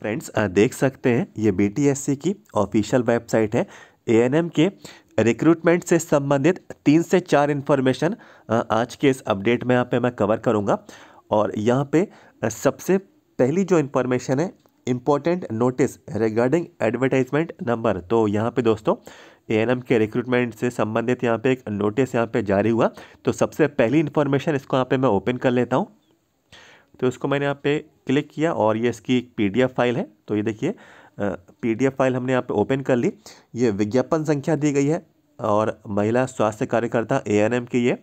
friends देख सकते हैं ये बी की ऑफिशियल वेबसाइट है ए के रिक्रूटमेंट से संबंधित तीन से चार इन्फॉर्मेशन आज के इस अपडेट में यहाँ पे मैं कवर करूँगा और यहाँ पे सबसे पहली जो इन्फॉर्मेशन है important notice regarding advertisement number तो यहाँ पे दोस्तों एम के रिक्रूटमेंट से संबंधित यहाँ पे एक नोटिस यहाँ पे जारी हुआ तो सबसे पहली इन्फॉर्मेशन इसको यहाँ पे मैं ओपन कर लेता हूँ तो इसको मैंने यहाँ पे क्लिक किया और ये इसकी एक पी फाइल है तो ये देखिए पी फाइल हमने यहाँ पे ओपन कर ली ये विज्ञापन संख्या दी गई है और महिला स्वास्थ्य कार्यकर्ता ए की ये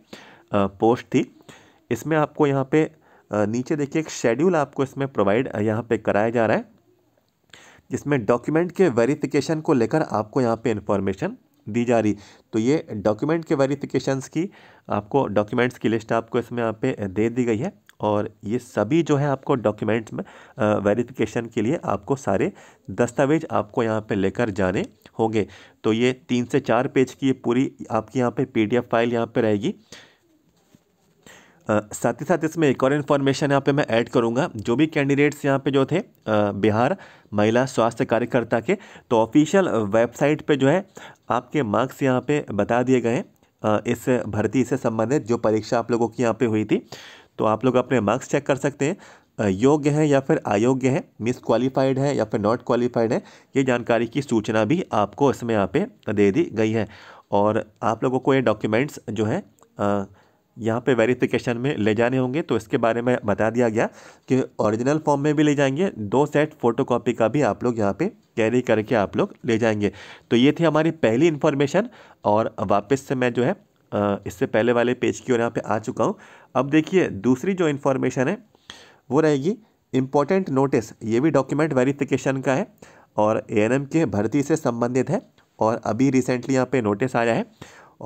पोस्ट थी इसमें आपको यहाँ पे नीचे देखिए एक शेड्यूल आपको इसमें प्रोवाइड यहाँ पे कराया जा रहा है जिसमें डॉक्यूमेंट के वेरिफिकेशन को लेकर आपको यहाँ पे इन्फॉर्मेशन दी जा रही तो ये डॉक्यूमेंट के वेरिफिकेशंस की आपको डॉक्यूमेंट्स की लिस्ट आपको इसमें यहाँ पे दे दी गई है और ये सभी जो है आपको डॉक्यूमेंट्स में वेरिफिकेशन के लिए आपको सारे दस्तावेज आपको यहाँ पे लेकर जाने होंगे तो ये तीन से चार पेज की ये पूरी आपकी यहाँ पे पीडीएफ फाइल यहाँ पे रहेगी साथ ही साथ इसमें एक और इन्फॉर्मेशन यहाँ पे मैं ऐड करूँगा जो भी कैंडिडेट्स यहाँ पे जो थे आ, बिहार महिला स्वास्थ्य कार्यकर्ता के तो ऑफिशियल वेबसाइट पर जो है आपके मार्क्स यहाँ पर बता दिए गए हैं इस भर्ती से संबंधित जो परीक्षा आप लोगों की यहाँ पर हुई थी तो आप लोग अपने मार्क्स चेक कर सकते हैं योग्य है या फिर अयोग्य है मिस क्वालिफाइड है या फिर नॉट क्वालिफाइड है ये जानकारी की सूचना भी आपको इसमें यहाँ पे दे दी गई है और आप लोगों को ये डॉक्यूमेंट्स जो है यहाँ पे वेरिफिकेशन में ले जाने होंगे तो इसके बारे में बता दिया गया कि ओरिजिनल फॉर्म में भी ले जाएंगे दो सेट फोटोकॉपी का भी आप लोग यहाँ पे कैरी करके आप लोग ले जाएंगे तो ये थी हमारी पहली इन्फॉर्मेशन और वापस से मैं जो है इससे पहले वाले पेज की ओर यहाँ पे आ चुका हूँ अब देखिए दूसरी जो इन्फॉर्मेशन है वो रहेगी इम्पोर्टेंट नोटिस ये भी डॉक्यूमेंट वेरिफिकेशन का है और ए के भर्ती से संबंधित है और अभी रिसेंटली यहाँ पे नोटिस आया है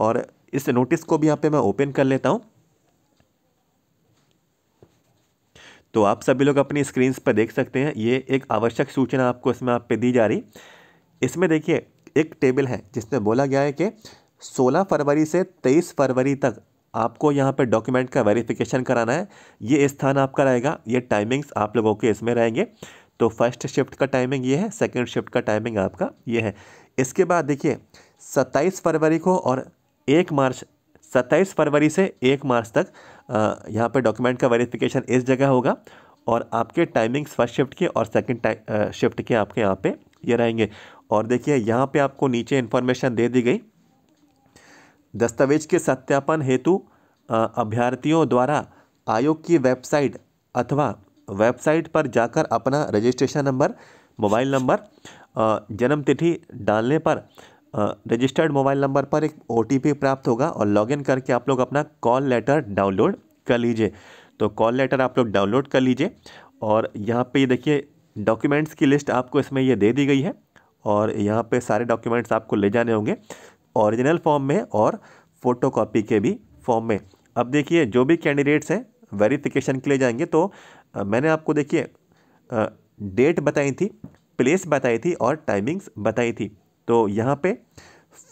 और इस नोटिस को भी यहाँ पे मैं ओपन कर लेता हूँ तो आप सभी लोग अपनी स्क्रीन्स पर देख सकते हैं ये एक आवश्यक सूचना आपको इसमें आप पे दी जा रही इसमें देखिए एक टेबल है जिसमें बोला गया है कि 16 फरवरी से 23 फरवरी तक आपको यहाँ पर डॉक्यूमेंट का वेरिफिकेशन कराना है ये स्थान आपका रहेगा ये टाइमिंग्स आप लोगों के इसमें रहेंगे तो फर्स्ट शिफ्ट का टाइमिंग ये है सेकेंड शिफ्ट का टाइमिंग आपका ये है इसके बाद देखिए 27 फरवरी को और 1 मार्च 27 फरवरी से 1 मार्च तक यहाँ पर डॉक्यूमेंट का वेरिफिकेशन इस जगह होगा और आपके टाइमिंग्स फर्स्ट शिफ्ट के और सेकंड शिफ्ट के आपके यहाँ पे ये रहेंगे और देखिए यहाँ पे आपको नीचे इन्फॉर्मेशन दे दी गई दस्तावेज के सत्यापन हेतु अभ्यर्थियों द्वारा आयोग की वेबसाइट अथवा वेबसाइट पर जाकर अपना रजिस्ट्रेशन नंबर मोबाइल नंबर जन्म तिथि डालने पर रजिस्टर्ड मोबाइल नंबर पर एक ओ प्राप्त होगा और लॉगिन करके आप लोग अपना कॉल लेटर डाउनलोड कर लीजिए तो कॉल लेटर आप लोग डाउनलोड कर लीजिए और यहाँ पे देखिए डॉक्यूमेंट्स की लिस्ट आपको इसमें ये दे दी गई है और यहाँ पे सारे डॉक्यूमेंट्स आपको ले जाने होंगे ओरिजिनल फॉर्म में और फोटोकॉपी के भी फॉर्म में अब देखिए जो भी कैंडिडेट्स हैं वेरिफिकेशन के लिए जाएंगे तो मैंने आपको देखिए डेट बताई थी प्लेस बताई थी और टाइमिंग्स बताई थी तो यहाँ पे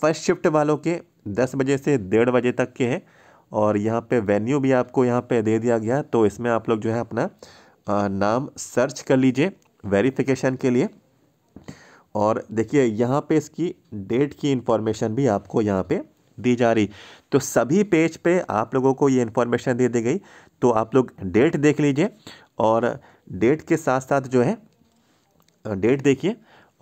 फर्स्ट शिफ्ट वालों के दस बजे से डेढ़ बजे तक के हैं और यहाँ पे वेन्यू भी आपको यहाँ पे दे दिया गया तो इसमें आप लोग जो है अपना नाम सर्च कर लीजिए वेरिफिकेशन के लिए और देखिए यहाँ पे इसकी डेट की इन्फॉर्मेशन भी आपको यहाँ पे दी जा रही तो सभी पेज पे आप लोगों को ये इन्फॉर्मेशन दे दी गई तो आप लोग डेट देख लीजिए और डेट के साथ साथ जो है डेट देखिए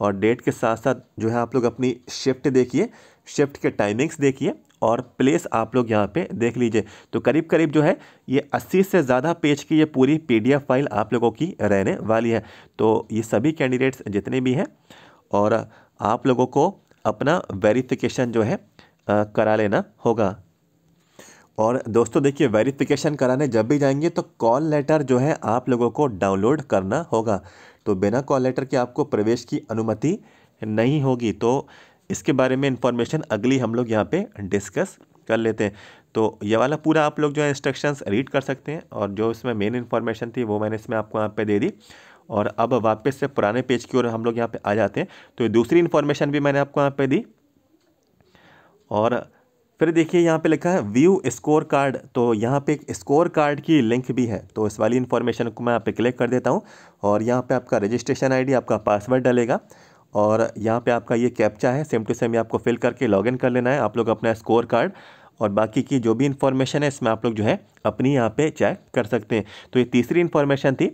और डेट के साथ साथ जो है आप लोग अपनी शिफ्ट देखिए शिफ्ट के टाइमिंग्स देखिए और प्लेस आप लोग यहाँ पे देख लीजिए तो करीब करीब जो है ये 80 से ज़्यादा पेज की ये पूरी पीडीएफ फाइल आप लोगों की रहने वाली है तो ये सभी कैंडिडेट्स जितने भी हैं और आप लोगों को अपना वेरिफिकेशन जो है आ, करा लेना होगा और दोस्तों देखिए वेरिफिकेशन कराने जब भी जाएंगे तो कॉल लेटर जो है आप लोगों को डाउनलोड करना होगा तो बिना कॉल लेटर के आपको प्रवेश की अनुमति नहीं होगी तो इसके बारे में इंफॉर्मेशन अगली हम लोग यहाँ पे डिस्कस कर लेते हैं तो ये वाला पूरा आप लोग जो है इंस्ट्रक्शंस रीड कर सकते हैं और जो इसमें मेन इन्फॉर्मेशन थी वो मैंने इसमें आपको यहाँ पे दे दी और अब वापस से पुराने पेज की ओर हम लोग यहाँ पे आ जाते हैं तो ये दूसरी इन्फॉर्मेशन भी मैंने आपको यहाँ पे दी और फिर देखिए यहाँ पे लिखा है व्यू स्कोर कार्ड तो यहाँ पे एक स्कोर कार्ड की लिंक भी है तो इस वाली इन्फॉर्मेशन को मैं यहाँ पे क्लिक कर देता हूँ और यहाँ पे आपका रजिस्ट्रेशन आईडी आपका पासवर्ड डलेगा और यहाँ पे आपका ये कैप्चा है सेम टू सेम ये आपको फिल करके लॉगिन कर लेना है आप लोग अपना स्कोर कार्ड और बाकी की जो भी इन्फॉर्मेशन है इसमें आप लोग जो है अपनी यहाँ पर चेक कर सकते हैं तो ये तीसरी इन्फॉर्मेशन थी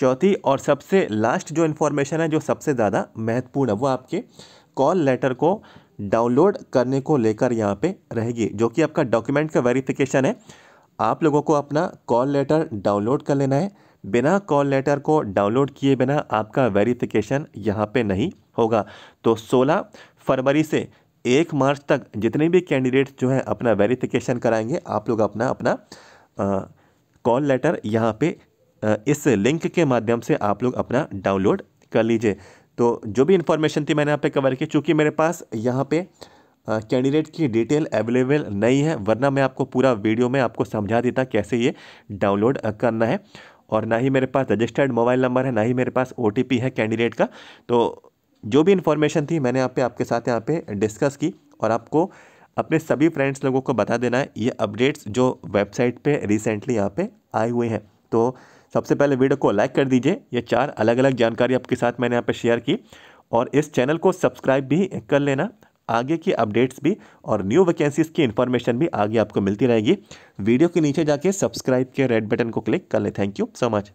चौथी और सबसे लास्ट जो इन्फॉर्मेशन है जो सबसे ज़्यादा महत्वपूर्ण है वो आपके कॉल लेटर को डाउनलोड करने को लेकर यहाँ पे रहेगी जो कि आपका डॉक्यूमेंट का वेरिफिकेशन है आप लोगों को अपना कॉल लेटर डाउनलोड कर लेना है बिना कॉल लेटर को डाउनलोड किए बिना आपका वेरिफिकेशन यहाँ पे नहीं होगा तो 16 फरवरी से एक मार्च तक जितने भी कैंडिडेट्स जो हैं अपना वेरिफिकेशन कराएंगे आप लोग अपना अपना कॉल लेटर यहाँ पर इस लिंक के माध्यम से आप लोग अपना डाउनलोड कर लीजिए तो जो भी इन्फॉर्मेशन थी मैंने यहाँ पे कवर की चूँकि मेरे पास यहाँ पे कैंडिडेट की डिटेल अवेलेबल नहीं है वरना मैं आपको पूरा वीडियो में आपको समझा देता कैसे ये डाउनलोड करना है और ना ही मेरे पास रजिस्टर्ड मोबाइल नंबर है ना ही मेरे पास ओ है कैंडिडेट का तो जो भी इन्फॉर्मेशन थी मैंने यहाँ पे आपके साथ यहाँ पे डिस्कस की और आपको अपने सभी फ्रेंड्स लोगों को बता देना है ये अपडेट्स जो वेबसाइट पे रिसेंटली यहाँ पे आए हुए हैं तो सबसे पहले वीडियो को लाइक कर दीजिए ये चार अलग अलग जानकारी आपके साथ मैंने यहाँ पर शेयर की और इस चैनल को सब्सक्राइब भी कर लेना आगे की अपडेट्स भी और न्यू वैकेंसीज़ की इन्फॉर्मेशन भी आगे आपको मिलती रहेगी वीडियो के नीचे जाके सब्सक्राइब के रेड बटन को क्लिक कर लें थैंक यू सो मच